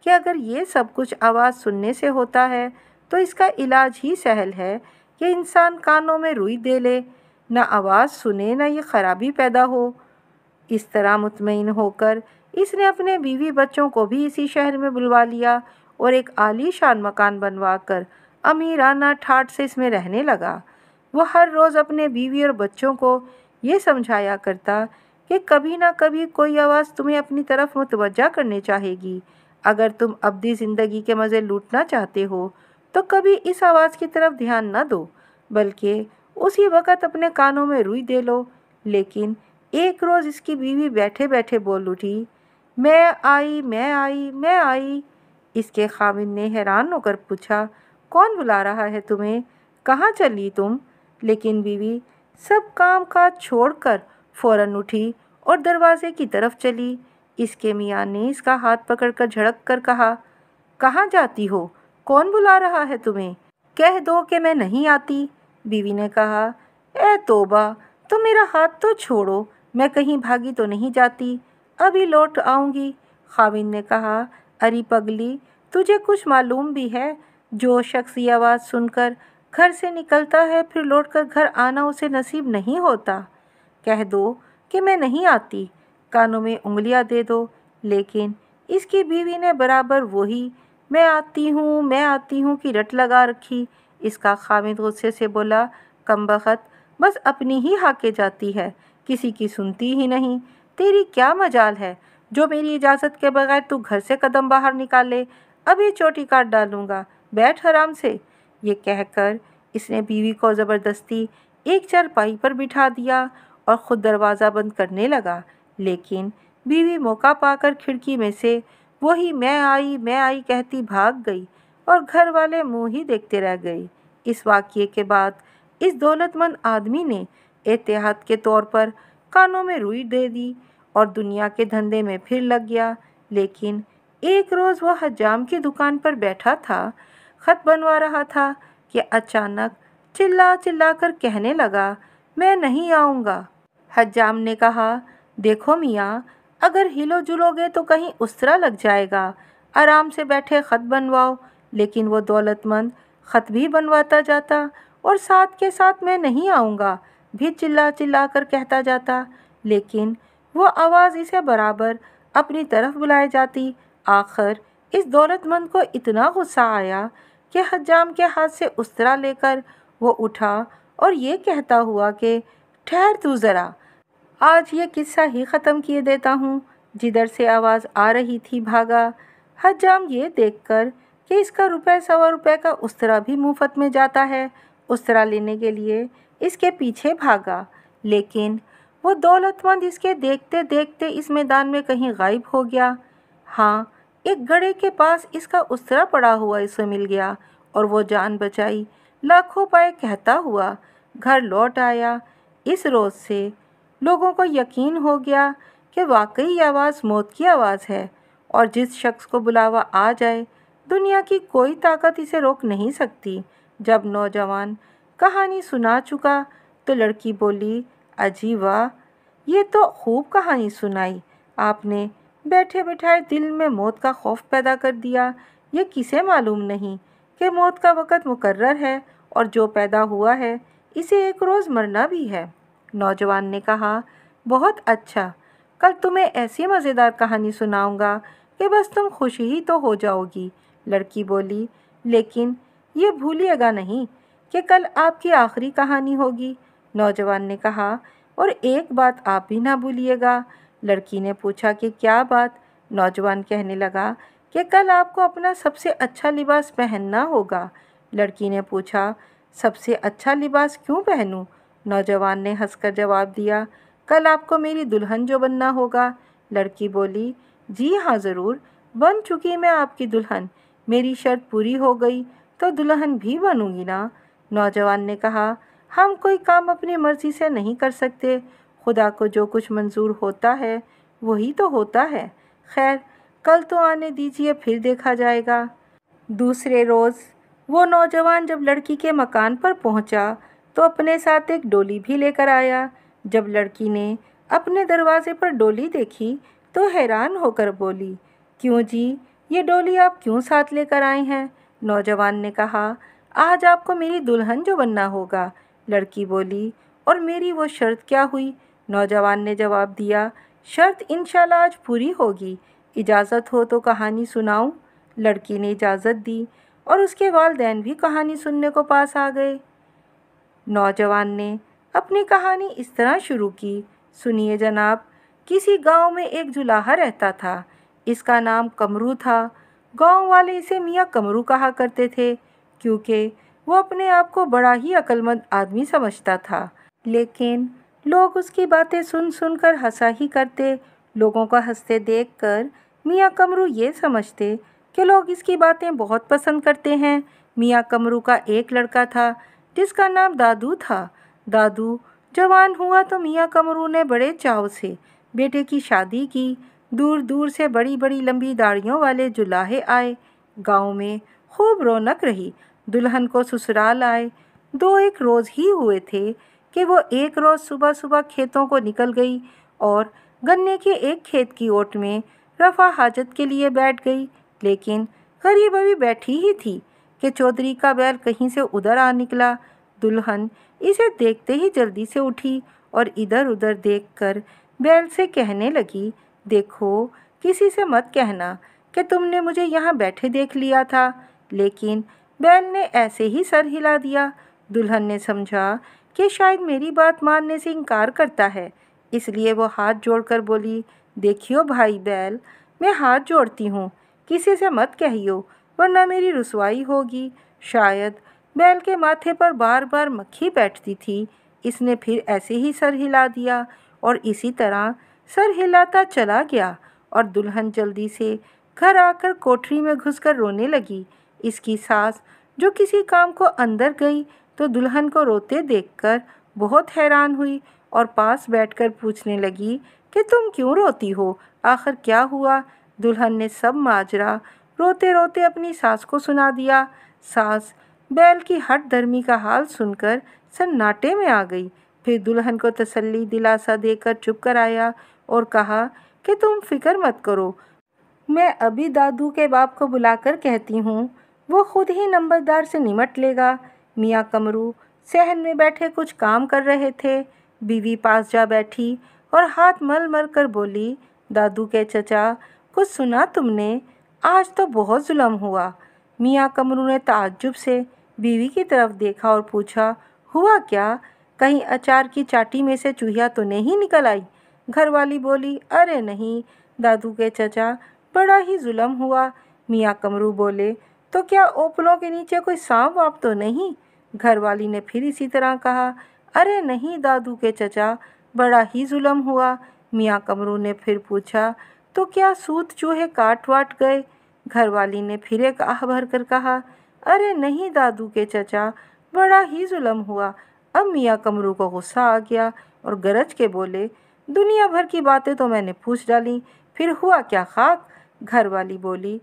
कि अगर ये सब कुछ आवाज़ सुनने से होता है तो इसका इलाज ही सहल है कि इंसान कानों में रुई दे ले ना आवाज़ सुने ना ये ख़राबी पैदा हो इस तरह मुतमिन होकर इसने अपने बीवी बच्चों को भी इसी शहर में बुलवा लिया और एक आली शान मकान बनवा कर अमीराना ठाट से इसमें रहने लगा वह हर रोज़ अपने बीवी और बच्चों को ये समझाया करता कि कभी ना कभी कोई आवाज़ तुम्हें अपनी तरफ मुतवजा करने चाहेगी अगर तुम अबदी ज़िंदगी के मज़े लूटना चाहते हो तो कभी इस आवाज़ की तरफ ध्यान न दो बल्कि उसी वक़्त अपने कानों में रुई दे लो लेकिन एक रोज़ इसकी बीवी बैठे बैठे बोल उठी मैं आई मैं आई मैं आई इसके खामिन ने हैरान होकर पूछा कौन बुला रहा है तुम्हें कहाँ चली तुम लेकिन बीवी सब काम काज छोड़कर फौरन उठी और दरवाजे की तरफ चली इसके मियाँ ने इसका हाथ पकड़कर झड़क कर कहा कहाँ जाती हो कौन बुला रहा है तुम्हें कह दो कि मैं नहीं आती बीवी ने कहा ए तोबा तुम मेरा हाथ तो छोड़ो मैं कहीं भागी तो नहीं जाती अभी लौट आऊँगी खाविन ने कहा अरे पगली तुझे कुछ मालूम भी है जो शख्स ये आवाज़ सुनकर घर से निकलता है फिर लौटकर घर आना उसे नसीब नहीं होता कह दो कि मैं नहीं आती कानों में उंगलियां दे दो लेकिन इसकी बीवी ने बराबर वही मैं आती हूँ मैं आती हूँ कि रट लगा रखी इसका खामिद गुस्से से बोला कम बखत बस अपनी ही हाके जाती है किसी की सुनती ही नहीं तेरी क्या मजाल है जो मेरी इजाज़त के बगैर तू घर से कदम बाहर निकाले अभी चोटी काट डालूँगा बैठ आराम से ये कहकर इसने बीवी को ज़बरदस्ती एक चारपाई पर बिठा दिया और ख़ुद दरवाज़ा बंद करने लगा लेकिन बीवी मौका पाकर खिड़की में से वही मैं आई मैं आई कहती भाग गई और घर वाले मुँह ही देखते रह गए इस वाक्य के बाद इस दौलतमंद आदमी ने एहतियात के तौर पर कानों में रुई दे दी और दुनिया के धंधे में फिर लग गया लेकिन एक रोज़ वह हजाम की दुकान पर बैठा था ख़त बनवा रहा था कि अचानक चिल्ला चिल्ला कर कहने लगा मैं नहीं आऊँगा हजाम ने कहा देखो मियाँ अगर हिलो जुलोगे तो कहीं उसरा लग जाएगा आराम से बैठे ख़त बनवाओ लेकिन वो दौलतमंद ख़त भी बनवाता जाता और साथ के साथ मैं नहीं आऊँगा भी चिल्ला चिल्ला कर कहता जाता लेकिन वो आवाज़ इसे बराबर अपनी तरफ बुलाई जाती आखिर इस दौलतमंद को इतना गुस्सा आया कि हजाम के हाथ से उस्तरा लेकर वो उठा और ये कहता हुआ कि ठहर तू ज़रा आज ये किस्सा ही ख़त्म किए देता हूँ जिधर से आवाज़ आ रही थी भागा हजाम ये देखकर कि इसका रुपए सवा रुपए का तरह भी मुफ्त में जाता है तरह लेने के लिए इसके पीछे भागा लेकिन वो दौलतमंद इसके देखते देखते इस मैदान में कहीं गायब हो गया हाँ एक गड़े के पास इसका उस्तरा पड़ा हुआ इसे मिल गया और वो जान बचाई लाखों पाए कहता हुआ घर लौट आया इस रोज़ से लोगों को यकीन हो गया कि वाकई आवाज़ मौत की आवाज़ है और जिस शख्स को बुलावा आ जाए दुनिया की कोई ताकत इसे रोक नहीं सकती जब नौजवान कहानी सुना चुका तो लड़की बोली अजी वाह ये तो खूब कहानी सुनाई आपने बैठे बैठाए दिल में मौत का खौफ पैदा कर दिया ये किसे मालूम नहीं कि मौत का वक़्त मुकर्र है और जो पैदा हुआ है इसे एक रोज़ मरना भी है नौजवान ने कहा बहुत अच्छा कल तुम्हें ऐसी मज़ेदार कहानी सुनाऊंगा कि बस तुम खुश ही तो हो जाओगी लड़की बोली लेकिन ये भूलिएगा नहीं कि कल आपकी आखिरी कहानी होगी नौजवान ने कहा और एक बात आप भी ना भूलिएगा लड़की ने पूछा कि क्या बात नौजवान कहने लगा कि कल आपको अपना सबसे अच्छा लिबास पहनना होगा लड़की ने पूछा सबसे अच्छा लिबास क्यों पहनूँ नौजवान ने हंसकर जवाब दिया कल आपको मेरी दुल्हन जो बनना होगा लड़की बोली जी हाँ ज़रूर बन चुकी मैं आपकी दुल्हन मेरी शर्त पूरी हो गई तो दुल्हन भी बनूंगी ना नौजवान ने कहा हम कोई काम अपनी मर्ज़ी से नहीं कर सकते खुदा को जो कुछ मंजूर होता है वही तो होता है खैर कल तो आने दीजिए फिर देखा जाएगा दूसरे रोज़ वो नौजवान जब लड़की के मकान पर पहुंचा, तो अपने साथ एक डोली भी लेकर आया जब लड़की ने अपने दरवाजे पर डोली देखी तो हैरान होकर बोली क्यों जी ये डोली आप क्यों साथ लेकर आए हैं नौजवान ने कहा आज आपको मेरी दुल्हन जो बनना होगा लड़की बोली और मेरी वो शर्त क्या हुई नौजवान ने जवाब दिया शर्त इनशाला आज पूरी होगी इजाज़त हो तो कहानी सुनाऊं लड़की ने इजाज़त दी और उसके वालदेन भी कहानी सुनने को पास आ गए नौजवान ने अपनी कहानी इस तरह शुरू की सुनिए जनाब किसी गांव में एक जुलाहा रहता था इसका नाम कमरू था गांव वाले इसे मियाँ कमरू कहा करते थे क्योंकि वो अपने आप को बड़ा ही अक्लमंद आदमी समझता था लेकिन लोग उसकी बातें सुन सुन कर हंसा ही करते लोगों को हंसते देख कर मियाँ कमरू ये समझते कि लोग इसकी बातें बहुत पसंद करते हैं मियाँ कमरू का एक लड़का था जिसका नाम दादू था दादू जवान हुआ तो मियाँ कमरू ने बड़े चाव से बेटे की शादी की दूर दूर से बड़ी बड़ी लंबी दाढ़ियों वाले जुलाहे आए गांव में खूब रौनक रही दुल्हन को ससुराल आए दो एक रोज़ ही हुए थे कि वो एक रोज़ सुबह सुबह खेतों को निकल गई और गन्ने के एक खेत की ओट में रफा हाजत के लिए बैठ गई लेकिन गरीब अभी बैठी ही थी कि चौधरी का बैल कहीं से उधर आ निकला दुल्हन इसे देखते ही जल्दी से उठी और इधर उधर देखकर बैल से कहने लगी देखो किसी से मत कहना कि तुमने मुझे यहाँ बैठे देख लिया था लेकिन बैल ने ऐसे ही सर हिला दिया दुल्हन ने समझा कि शायद मेरी बात मानने से इनकार करता है इसलिए वो हाथ जोड़कर बोली देखियो भाई बैल मैं हाथ जोड़ती हूँ किसी से मत कहियो वरना मेरी रसवाई होगी शायद बैल के माथे पर बार बार मक्खी बैठती थी इसने फिर ऐसे ही सर हिला दिया और इसी तरह सर हिलाता चला गया और दुल्हन जल्दी से घर आकर कोठरी में घुसकर रोने लगी इसकी सास जो किसी काम को अंदर गई तो दुल्हन को रोते देखकर बहुत हैरान हुई और पास बैठकर पूछने लगी कि तुम क्यों रोती हो आखिर क्या हुआ दुल्हन ने सब माजरा रोते रोते अपनी सास को सुना दिया सास बैल की हट धर्मी का हाल सुनकर सन्नाटे में आ गई फिर दुल्हन को तसल्ली दिलासा देकर चुप कर आया और कहा कि तुम फिक्र मत करो मैं अभी दादू के बाप को बुलाकर कहती हूँ वो खुद ही नंबरदार से निमट लेगा मियाँ कमरू सहन में बैठे कुछ काम कर रहे थे बीवी पास जा बैठी और हाथ मल मल कर बोली दादू के चचा कुछ सुना तुमने आज तो बहुत जुल्म हुआ मियाँ कमरू ने ताज्जुब से बीवी की तरफ देखा और पूछा हुआ क्या कहीं अचार की चाटी में से चूहिया तो नहीं निकल आई घरवाली बोली अरे नहीं दादू के चचा बड़ा ही जुलम हुआ मियाँ कमरू बोले तो क्या ओपलों के नीचे कोई सांप वाप तो नहीं घरवाली ने फिर इसी तरह कहा अरे नहीं दादू के चचा बड़ा ही जुल्म हुआ मियाँ कमरू ने फिर पूछा तो क्या सूत चूहे काट वाट गए घरवाली ने फिर एक आह भर कर कहा अरे नहीं दादू के चचा बड़ा ही जुलम हुआ अब मियाँ कमरू को गुस्सा आ गया और गरज के बोले दुनिया भर की बातें तो मैंने पूछ डाली फिर हुआ क्या खाक घरवाली बोली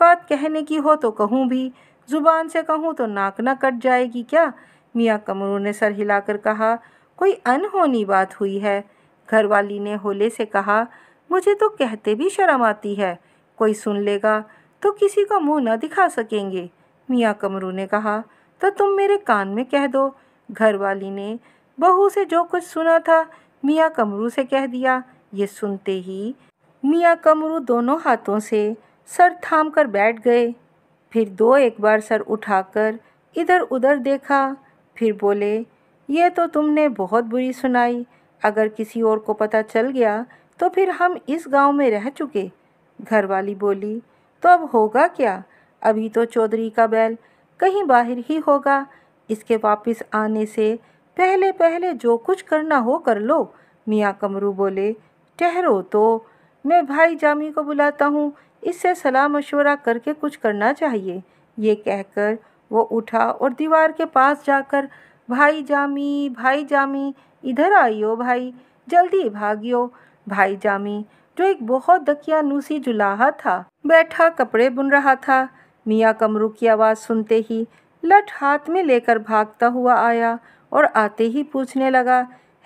बात कहने की हो तो कहूँ भी ज़ुबान से कहूँ तो नाक ना कट जाएगी क्या मियाँ कमरू ने सर हिलाकर कहा कोई अनहोनी बात हुई है घरवाली ने होले से कहा मुझे तो कहते भी शर्म आती है कोई सुन लेगा तो किसी का मुंह न दिखा सकेंगे मियाँ कमरू ने कहा तो तुम मेरे कान में कह दो घरवाली ने बहू से जो कुछ सुना था मियाँ कमरू से कह दिया ये सुनते ही मियाँ कमरू दोनों हाथों से सर थाम कर बैठ गए फिर दो एक बार सर उठाकर इधर उधर देखा फिर बोले ये तो तुमने बहुत बुरी सुनाई अगर किसी और को पता चल गया तो फिर हम इस गांव में रह चुके घरवाली बोली तो अब होगा क्या अभी तो चौधरी का बैल कहीं बाहर ही होगा इसके वापस आने से पहले पहले जो कुछ करना हो कर लो मियाँ कमरू बोले ठहरो तो मैं भाई जामी को बुलाता हूँ इससे सलाह मशवरा करके कुछ करना चाहिए ये कहकर वो उठा और दीवार के पास जाकर भाई जामी भाई जामी इधर आइयो भाई जल्दी भागियो भाई जामी जो एक बहुत दकिया नूसी जुलाहा था बैठा कपड़े बुन रहा था मियाँ कमरू की आवाज़ सुनते ही लठ हाथ में लेकर भागता हुआ आया और आते ही पूछने लगा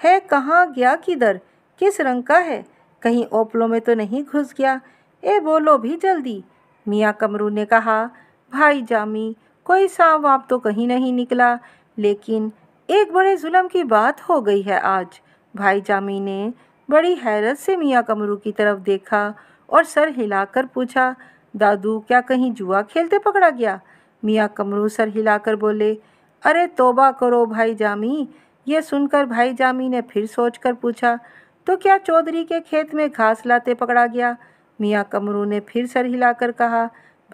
है कहाँ गया किधर किस रंग का है कहीं ओपलों में तो नहीं घुस गया ए बोलो भी जल्दी मियाँ कमरू ने कहा भाई जामी कोई सांप वाप तो कहीं नहीं निकला लेकिन एक बड़े जुल्म की बात हो गई है आज भाई जामी ने बड़ी हैरत से मियाँ कमरू की तरफ देखा और सर हिलाकर पूछा दादू क्या कहीं जुआ खेलते पकड़ा गया मियाँ कमरू सर हिलाकर बोले अरे तोबा करो भाई जामी ये सुनकर भाई जामी ने फिर सोचकर पूछा तो क्या चौधरी के खेत में घास लाते पकड़ा गया मियाँ कमरू ने फिर सर हिलाकर कहा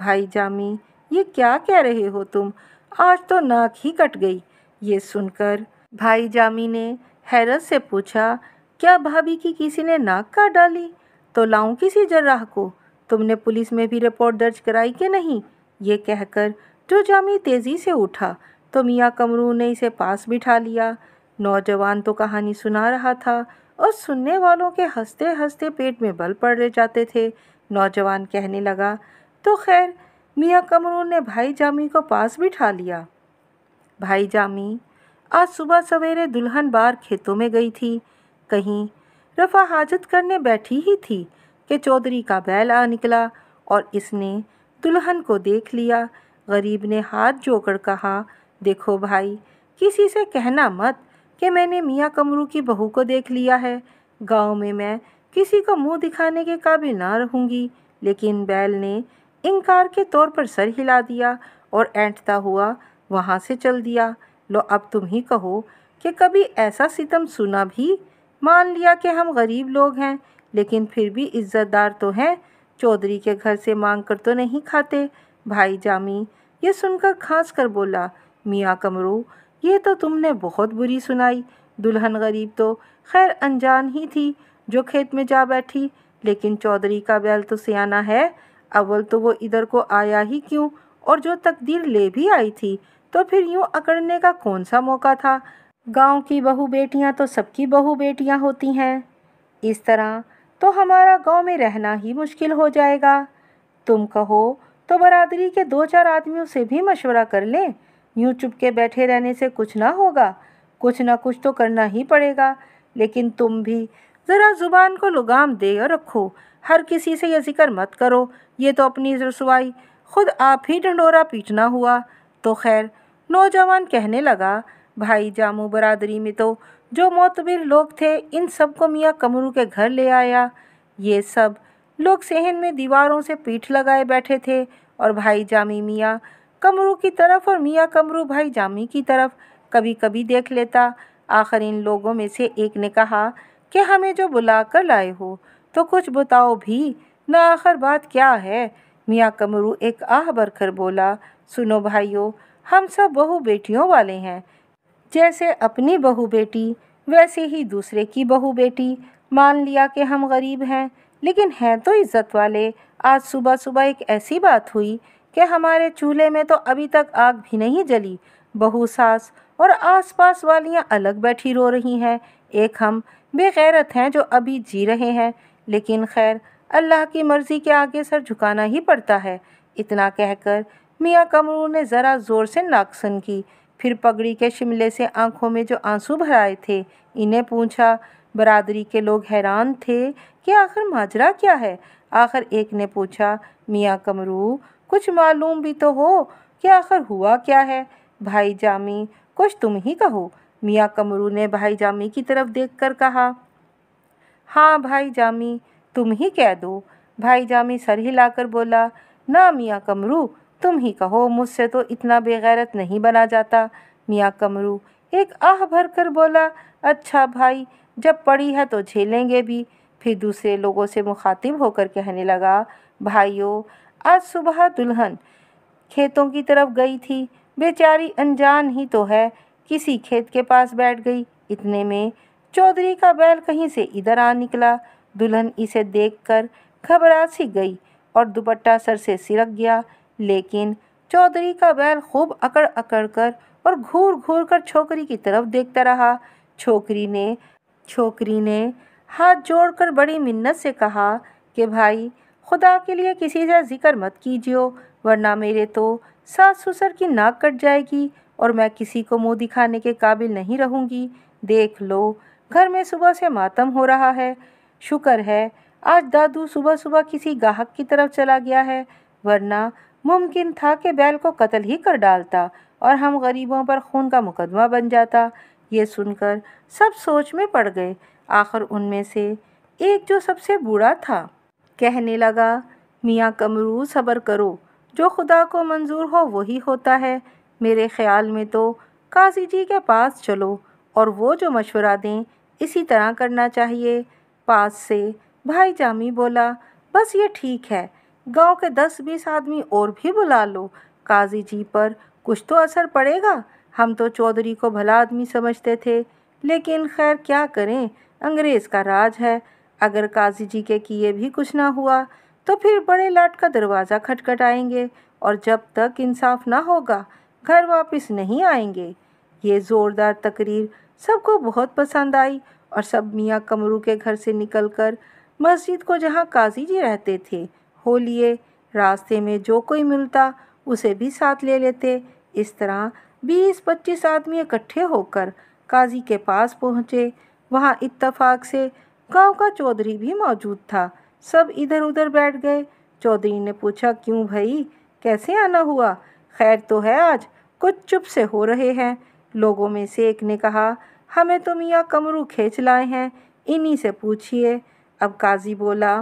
भाई जामी ये क्या कह रहे हो तुम आज तो नाक ही कट गई ये सुनकर भाई जामी ने हैरत से पूछा क्या भाभी की किसी ने नाक काट डाली तो लाऊं किसी जर्राह को तुमने पुलिस में भी रिपोर्ट दर्ज कराई कि नहीं ये कहकर जो जामी तेज़ी से उठा तो मियाँ कमरू ने इसे पास बिठा लिया नौजवान तो कहानी सुना रहा था और सुनने वालों के हंसते हंसते पेट में बल पड़ रहे जाते थे नौजवान कहने लगा तो खैर मियाँ कमरू ने भाई जामी को पास बिठा लिया भाई जामी आज सुबह सवेरे दुल्हन बार खेतों में गई थी कहीं रफ़ा हाजत करने बैठी ही थी कि चौधरी का बैल आ निकला और इसने दुल्हन को देख लिया गरीब ने हाथ जोकर कहा देखो भाई किसी से कहना मत कि मैंने मियाँ कमरू की बहू को देख लिया है गांव में मैं किसी को मुंह दिखाने के काबिल ना रहूँगी लेकिन बैल ने इनकार के तौर पर सर हिला दिया और ऐंठता हुआ वहाँ से चल दिया लो अब तुम ही कहो कि कभी ऐसा सितम सुना भी मान लिया कि हम गरीब लोग हैं लेकिन फिर भी इज़्ज़तदार तो हैं चौधरी के घर से मांग कर तो नहीं खाते भाई जामी ये सुनकर खांस कर बोला मियाँ कमरू ये तो तुमने बहुत बुरी सुनाई दुल्हन गरीब तो खैर अनजान ही थी जो खेत में जा बैठी लेकिन चौधरी का बैल तो सियाना है अव्वल तो वो इधर को आया ही क्यों और जो तकदीर ले भी आई थी तो फिर यूँ अकड़ने का कौन सा मौका था गांव की बहू बेटियां तो सबकी बहू बेटियां होती हैं इस तरह तो हमारा गांव में रहना ही मुश्किल हो जाएगा तुम कहो तो बरादरी के दो चार आदमियों से भी मशवरा कर लें यूँ चुपके बैठे रहने से कुछ ना होगा कुछ ना कुछ तो करना ही पड़ेगा लेकिन तुम भी ज़रा ज़ुबान को लगाम दे और रखो हर किसी से यह जिक्र मत करो ये तो अपनी रसवाई खुद आप ही ढंडोरा पीटना हुआ तो खैर नौजवान कहने लगा भाई जामू बरादरी में तो जो मोतबिर लोग थे इन सब को मियाँ कमरू के घर ले आया ये सब लोग सहन में दीवारों से पीठ लगाए बैठे थे और भाई जामी मियाँ कमरू की तरफ और मियाँ कमरू भाई जामी की तरफ कभी कभी देख लेता आखिर इन लोगों में से एक ने कहा कि हमें जो बुला कर लाए हो तो कुछ बताओ भी न आखिर बात क्या है मियाँ कमरू एक आह भरकर बोला सुनो भाइयों हम सब बहू बेटियों वाले हैं जैसे अपनी बहू बेटी वैसे ही दूसरे की बहू बेटी मान लिया कि हम गरीब हैं लेकिन हैं तो इज़्ज़त वाले आज सुबह सुबह एक ऐसी बात हुई कि हमारे चूल्हे में तो अभी तक आग भी नहीं जली बहू सास और आसपास वालियां अलग बैठी रो रही हैं एक हम बेगैरत हैं जो अभी जी रहे हैं लेकिन खैर अल्लाह की मर्ज़ी के आगे सर झुकाना ही पड़ता है इतना कहकर मियाँ कमरू ने ज़रा ज़ोर से नाकसन की फिर पगड़ी के शिमले से आंखों में जो आंसू भराए थे इन्हें पूछा बरादरी के लोग हैरान थे कि आखिर माजरा क्या है आखिर एक ने पूछा मियाँ कमरू कुछ मालूम भी तो हो कि आखिर हुआ क्या है भाई जामी कुछ तुम ही कहो मियाँ कमरू ने भाई जामी की तरफ देखकर कहा हाँ भाई जामी तुम ही कह दो भाई जामी सर हिलाकर बोला ना मियाँ कमरू तुम ही कहो मुझसे तो इतना बेगैरत नहीं बना जाता मियाँ कमरू एक आह भर कर बोला अच्छा भाई जब पड़ी है तो झेलेंगे भी फिर दूसरे लोगों से मुखातिब होकर कहने लगा भाइयों आज सुबह दुल्हन खेतों की तरफ गई थी बेचारी अनजान ही तो है किसी खेत के पास बैठ गई इतने में चौधरी का बैल कहीं से इधर आ निकला दुल्हन इसे देखकर घबरा सी गई और दुपट्टा सर से सिरक गया लेकिन चौधरी का बैल खूब अकड़ अकड़ कर और घूर घूर कर छोकरी की तरफ देखता रहा छोकरी ने छोकरी ने हाथ जोड़कर बड़ी मिन्नत से कहा कि भाई खुदा के लिए किसी से जिक्र मत कीजियो वरना मेरे तो सास ससुर की नाक कट जाएगी और मैं किसी को मुंह दिखाने के काबिल नहीं रहूँगी देख लो घर में सुबह से मातम हो रहा है शुक्र है आज दादू सुबह सुबह किसी गाहक की तरफ चला गया है वरना मुमकिन था कि बैल को कत्ल ही कर डालता और हम गरीबों पर खून का मुकदमा बन जाता ये सुनकर सब सोच में पड़ गए आखिर उनमें से एक जो सबसे बूढ़ा था कहने लगा मियाँ कमरू सब्र करो जो खुदा को मंजूर हो वही होता है मेरे ख्याल में तो काजी जी के पास चलो और वो जो मशवरा दें इसी तरह करना चाहिए पास से भाई जामी बोला बस ये ठीक है गांव के दस बीस आदमी और भी बुला लो काजी जी पर कुछ तो असर पड़ेगा हम तो चौधरी को भला आदमी समझते थे लेकिन खैर क्या करें अंग्रेज़ का राज है अगर काजी जी के किए भी कुछ ना हुआ तो फिर बड़े लाट का दरवाज़ा खटखटाएंगे और जब तक इंसाफ ना होगा घर वापस नहीं आएंगे ये ज़ोरदार तकरीर सबको बहुत पसंद आई और सब मियाँ कमरू के घर से निकलकर मस्जिद को जहाँ काजी जी रहते थे खो लिए रास्ते में जो कोई मिलता उसे भी साथ ले लेते इस तरह बीस पच्चीस आदमी इकट्ठे होकर काजी के पास पहुँचे वहाँ इत्तफाक से गांव का चौधरी भी मौजूद था सब इधर उधर बैठ गए चौधरी ने पूछा क्यों भाई कैसे आना हुआ खैर तो है आज कुछ चुप से हो रहे हैं लोगों में से एक ने कहा हमें तो मियाँ कमरू खींच लाए हैं इन्हीं से पूछिए अब काजी बोला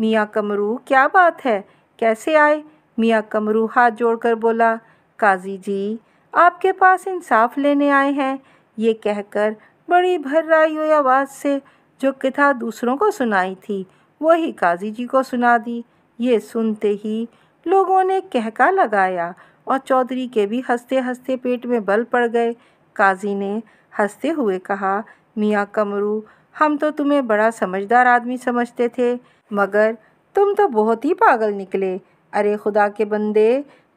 मियाँ कमरू क्या बात है कैसे आए मियाँ कमरू हाथ जोड़कर बोला काजी जी आपके पास इंसाफ लेने आए हैं ये कहकर बड़ी भर्राई हुई आवाज़ से जो कथा दूसरों को सुनाई थी वही काजी जी को सुना दी ये सुनते ही लोगों ने कहका लगाया और चौधरी के भी हंसते हंसते पेट में बल पड़ गए काजी ने हंसते हुए कहा मियाँ कमरू हम तो तुम्हें बड़ा समझदार आदमी समझते थे मगर तुम तो बहुत ही पागल निकले अरे खुदा के बंदे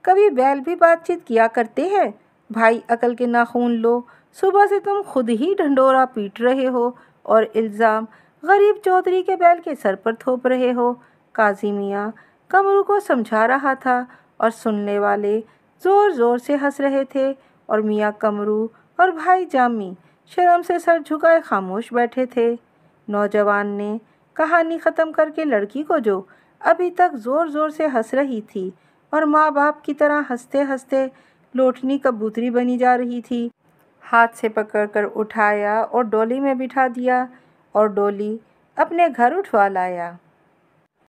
कभी बैल भी बातचीत किया करते हैं भाई अकल के नाखून लो सुबह से तुम खुद ही ढंडोरा पीट रहे हो और इल्ज़ाम गरीब चौधरी के बैल के सर पर थोप रहे हो काजी मियाँ कमरू को समझा रहा था और सुनने वाले ज़ोर ज़ोर से हंस रहे थे और मियाँ कमरू और भाई जामी शर्म से सर झुकाए खामोश बैठे थे नौजवान ने कहानी ख़त्म करके लड़की को जो अभी तक ज़ोर ज़ोर से हंस रही थी और माँ बाप की तरह हंसते हंसते लोटनी कबूतरी बनी जा रही थी हाथ से पकड़कर उठाया और डोली में बिठा दिया और डोली अपने घर उठवा लाया